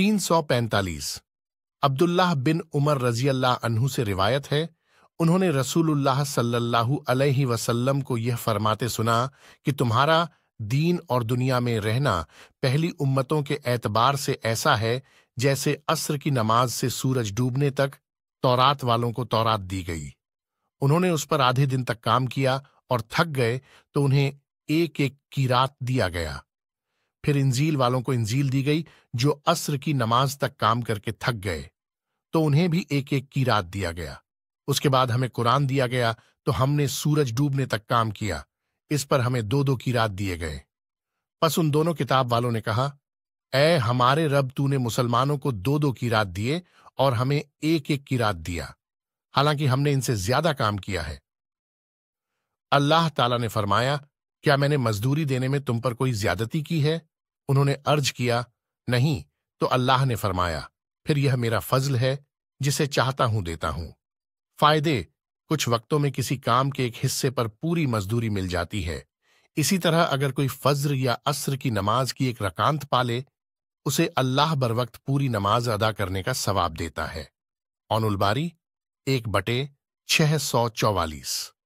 तीन सौ पैंतालीस अब्दुल्लाह बिन उमर रजी अल्लाह अनहु से रिवायत है उन्होंने रसूलुल्लाह सल्लल्लाहु अलैहि वसल्लम को यह फरमाते सुना कि तुम्हारा दीन और दुनिया में रहना पहली उम्मतों के एतबार से ऐसा है जैसे अस्र की नमाज से सूरज डूबने तक तौरात वालों को तौरात दी गई उन्होंने उस पर आधे दिन तक काम किया और थक गए तो उन्हें एक एक की रात दिया गया फिर इंजील वालों को इंजील दी गई जो अस्र की नमाज तक काम करके थक गए तो उन्हें भी एक एक की रात दिया गया उसके बाद हमें कुरान दिया गया तो हमने सूरज डूबने तक काम किया इस पर हमें दो दो की रात दिए गए बस उन दोनों किताब वालों ने कहा ए हमारे रब तूने मुसलमानों को दो दो की रात दिए और हमें एक एक की रात दिया हालांकि हमने इनसे ज्यादा काम किया है अल्लाह ताला ने फरमाया क्या मैंने मजदूरी देने में तुम पर कोई ज्यादती की है उन्होंने अर्ज किया नहीं तो अल्लाह ने फरमाया फिर यह मेरा फजल है जिसे चाहता हूं देता हूं फायदे कुछ वक्तों में किसी काम के एक हिस्से पर पूरी मजदूरी मिल जाती है इसी तरह अगर कोई फज्र या असर की नमाज की एक रकांत पाले उसे अल्लाह बर वक्त पूरी नमाज अदा करने का सवाब देता है ऑनुलबारी एक बटे छह सौ चौवालीस